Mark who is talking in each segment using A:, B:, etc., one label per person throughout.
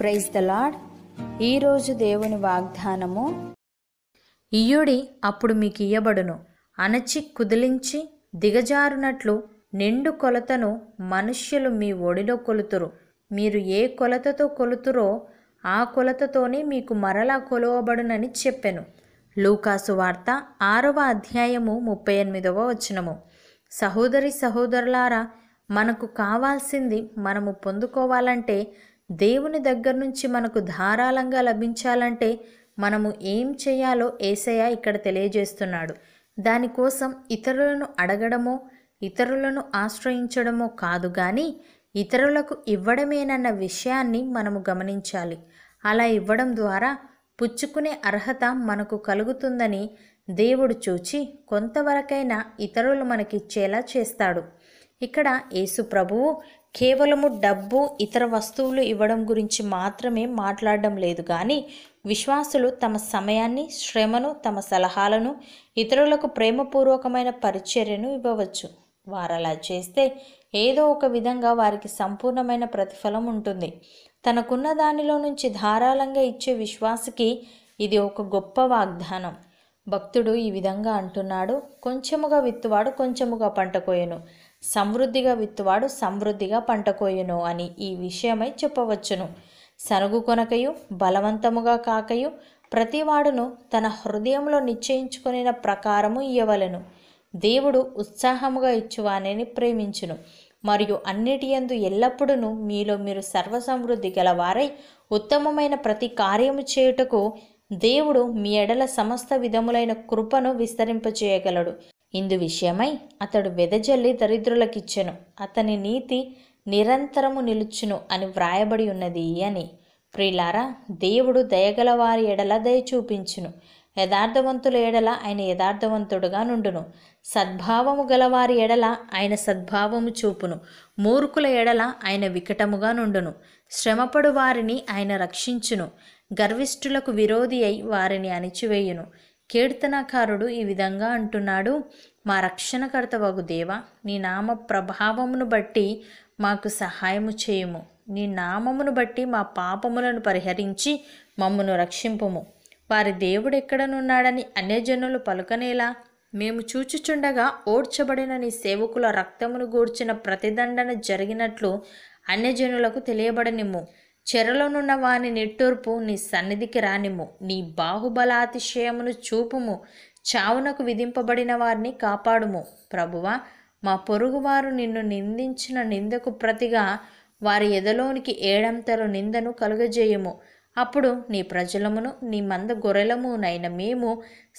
A: praise the lord ఈరోజు దేవుని వాగ్దానము ఇయుడి అప్పుడు మీకు ఇయ్యబడును అణచి కుదిలించి దిగజారునట్లు నిండు కొలతను మనుష్యులు మీ ఒడిలో కొలుతురు మీరు ఏ కొలతతో కొలుతురో ఆ కొలతతోనే మీకు మరలా కొలువబడునని చెప్పెను లూకాసు వార్త ఆరవ అధ్యాయము ముప్పై ఎనిమిదవ వచనము సహోదరి సహోదరులారా మనకు కావాల్సింది మనము పొందుకోవాలంటే దేవుని దగ్గర నుంచి మనకు ధారాళంగా లభించాలంటే మనము ఏం చేయాలో ఏసయ్య ఇక్కడ తెలియజేస్తున్నాడు దానికోసం ఇతరులను అడగడమో ఇతరులను ఆశ్రయించడమో కాదు కానీ ఇతరులకు ఇవ్వడమేనన్న విషయాన్ని మనము గమనించాలి అలా ఇవ్వడం ద్వారా పుచ్చుకునే అర్హత మనకు కలుగుతుందని దేవుడు చూచి కొంతవరకైనా ఇతరులు మనకిచ్చేలా చేస్తాడు ఇక్కడ యేసు ప్రభువు కేవలము డబ్బు ఇతర వస్తువులు ఇవ్వడం గురించి మాత్రమే మాట్లాడడం లేదు కానీ విశ్వాసులు తమ సమయాన్ని శ్రమను తమ సలహాలను ఇతరులకు ప్రేమపూర్వకమైన పరిచర్యను ఇవ్వవచ్చు వారు అలా చేస్తే ఏదో ఒక విధంగా వారికి సంపూర్ణమైన ప్రతిఫలం ఉంటుంది తనకున్న దానిలో నుంచి ధారాళంగా ఇచ్చే విశ్వాసకి ఇది ఒక గొప్ప వాగ్దానం భక్తుడు ఈ విధంగా అంటున్నాడు కొంచెముగా విత్తువాడు కొంచెముగా పంట కోయను సమృద్ధిగా విత్తువాడు సమృద్ధిగా పంట కోయను అని ఈ విషయమై చెప్పవచ్చును సనుగు కొనకయు బలవంతముగా కాకయు ప్రతివాడును తన హృదయంలో నిశ్చయించుకుని ప్రకారము ఇయ్యవలను దేవుడు ఉత్సాహముగా ఇచ్చువానని ప్రేమించును మరియు అన్నిటి యందు ఎల్లప్పుడూ మీలో మీరు సర్వసమృద్ధి గలవారై ఉత్తమమైన ప్రతి కార్యము చేయుటకు దేవుడు మీ ఎడల సమస్త విధములైన కృపను విస్తరింపచేయగలడు ఇందు విషయమై అతడు వెదజల్లి దరిద్రులకిచ్చెను అతని నీతి నిరంతరము నిలుచును అని వ్రాయబడి ఉన్నది అని ప్రిలారా దేవుడు దయగల వారి ఎడల దయ చూపించును యథార్థవంతుల ఎడల ఆయన యథార్థవంతుడుగా నుండును సద్భావము గలవారి ఎడల ఆయన సద్భావము చూపును మూర్ఖుల ఎడల ఆయన వికటముగా నుండును శ్రమపడు వారిని ఆయన రక్షించును గర్విష్ఠులకు విరోధి అయి వారిని అణిచివేయును కీర్తనకారుడు ఈ విధంగా అంటున్నాడు మా రక్షణకర్త వగు దేవ నీ నామ ప్రభావమును బట్టి మాకు సహాయము చేయము నీ నామమును బట్టి మా పాపములను పరిహరించి మమ్మను రక్షింపము వారి దేవుడు ఎక్కడనున్నాడని అన్యజనులు పలుకనేలా మేము చూచుచుండగా ఓడ్చబడిన నీ సేవకుల రక్తమును గూర్చిన ప్రతిదండన జరిగినట్లు అన్యజనులకు తెలియబడనిమ్ము చెరలోనున్న వాని నిట్టూర్పు నీ సన్నిధికి రానిము నీ బాహుబలాతిశయమును చూపుము చావునకు విధింపబడిన వారిని కాపాడుము ప్రభువా మా పొరుగువారు నిన్ను నిందించిన నిందకు ప్రతిగా వారి ఎదలోనికి ఏడంతల నిందను కలుగజేయము అప్పుడు నీ ప్రజలమును నీ మంద గొర్రెలమునైన మేము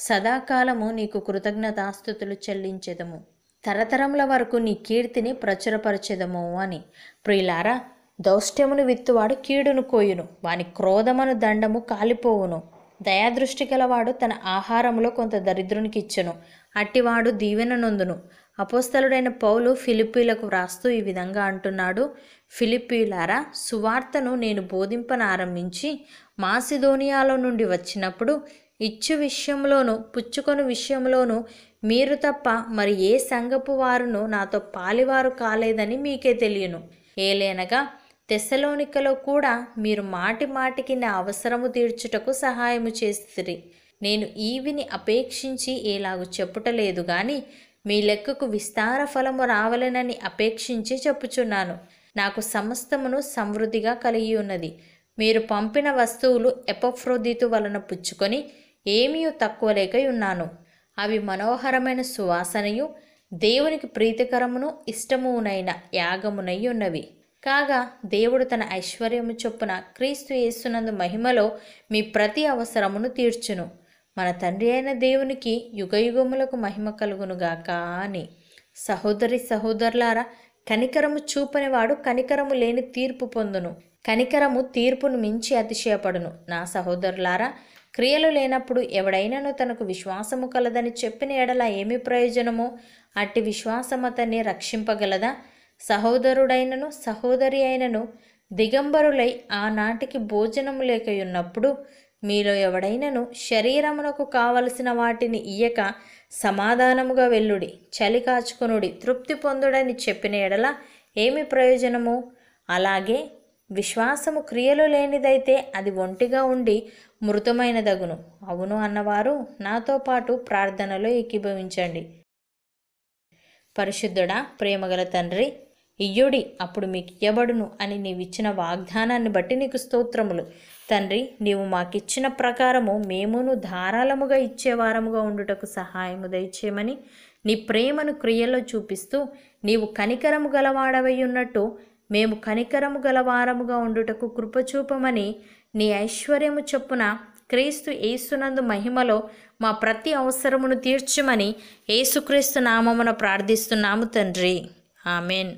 A: సదాకాలము నీకు కృతజ్ఞతాస్థుతులు చెల్లించెదము తరతరముల వరకు నీ కీర్తిని ప్రచురపరచెదము అని ప్రియులారా దౌష్ట్యమును విత్తువాడు కీడును కోయును వాని క్రోధమను దండము కాలిపోవును దయాదృష్టి గలవాడు తన ఆహారంలో కొంత దరిద్రునికి ఇచ్చును అట్టివాడు దీవెన నొందును అపోస్తలుడైన పౌలు ఫిలిప్పీలకు వ్రాస్తూ ఈ విధంగా అంటున్నాడు ఫిలిప్పీలారా సువార్తను నేను బోధింపనారంభించి మాసిదోనియాలో నుండి వచ్చినప్పుడు ఇచ్చు విషయంలోనూ పుచ్చుకొని విషయంలోనూ మీరు తప్ప మరి ఏ సంగపు వారును నాతో పాలివారు కాలేదని మీకే తెలియను ఏలేనగా తెశలోనికలో కూడా మీరు మాటి మాటికి నా అవసరము తీర్చుటకు సహాయము చేస్తురి నేను ఈవిని అపేక్షించి ఏలాగు చెప్పుటలేదు గాని మీ లెక్కకు విస్తార ఫలము రావలనని అపేక్షించి చెప్పుచున్నాను నాకు సమస్తమును సమృద్ధిగా కలిగి ఉన్నది మీరు పంపిన వస్తువులు ఎపఫ్రోదితు వలన పుచ్చుకొని ఏమీ తక్కువ లేకై ఉన్నాను అవి మనోహరమైన సువాసనయు దేవునికి ప్రీతికరమును ఇష్టమునైన యాగమునై ఉన్నవి కాగా దేవుడు తన ఐశ్వర్యము చొప్పున క్రీస్తు యేస్తున్నందు మహిమలో మీ ప్రతి అవసరమును తీర్చును మన తండ్రి అయిన దేవునికి యుగయుగములకు మహిమ కలుగునుగాక అని సహోదరి సహోదరులారా కనికరము చూపనివాడు కనికరము లేని తీర్పు పొందును కనికరము తీర్పును మించి అతిశయపడును నా సహోదరులారా క్రియలు లేనప్పుడు ఎవడైనాను తనకు విశ్వాసము కలదని చెప్పిన ఎడల ఏమి ప్రయోజనమో అట్టి విశ్వాసం అతన్ని రక్షింపగలదా సహోదరుడైనను సహోదరి అయినను దిగంబరులై ఆనాటికి భోజనము లేకయున్నప్పుడు మీలో ఎవడైనను శరీరమునకు కావలసిన వాటిని ఇయ్యక సమాధానముగా వెల్లుడి చలి కాచుకునుడి తృప్తి పొందుడని చెప్పిన ఎడల ఏమి ప్రయోజనము అలాగే విశ్వాసము క్రియలు లేనిదైతే అది ఒంటిగా ఉండి మృతమైనదగును అవును అన్నవారు నాతో పాటు ప్రార్థనలో ఎక్కిభవించండి పరిశుద్ధుడా ప్రేమగల తండ్రి ఇయ్యుడి అప్పుడు మీకు ఇయ్యబడును అని నీవిచ్చిన వాగ్దానాన్ని బట్టి నీకు స్తోత్రములు తండ్రి నీవు మాకిచ్చిన ప్రకారము మేమును ధారాళముగా ఇచ్చేవారముగా ఉండుటకు సహాయము దయచేయమని నీ ప్రేమను క్రియల్లో చూపిస్తూ నీవు కనికరము గలవాడవై ఉన్నట్టు మేము కనికరము గలవారముగా ఉండుటకు కృపచూపమని నీ ఐశ్వర్యము చొప్పున క్రీస్తు ఏసునందు మహిమలో మా ప్రతి అవసరమును తీర్చమని ఏసుక్రీస్తు నామమున ప్రార్థిస్తున్నాము తండ్రి ఆమెన్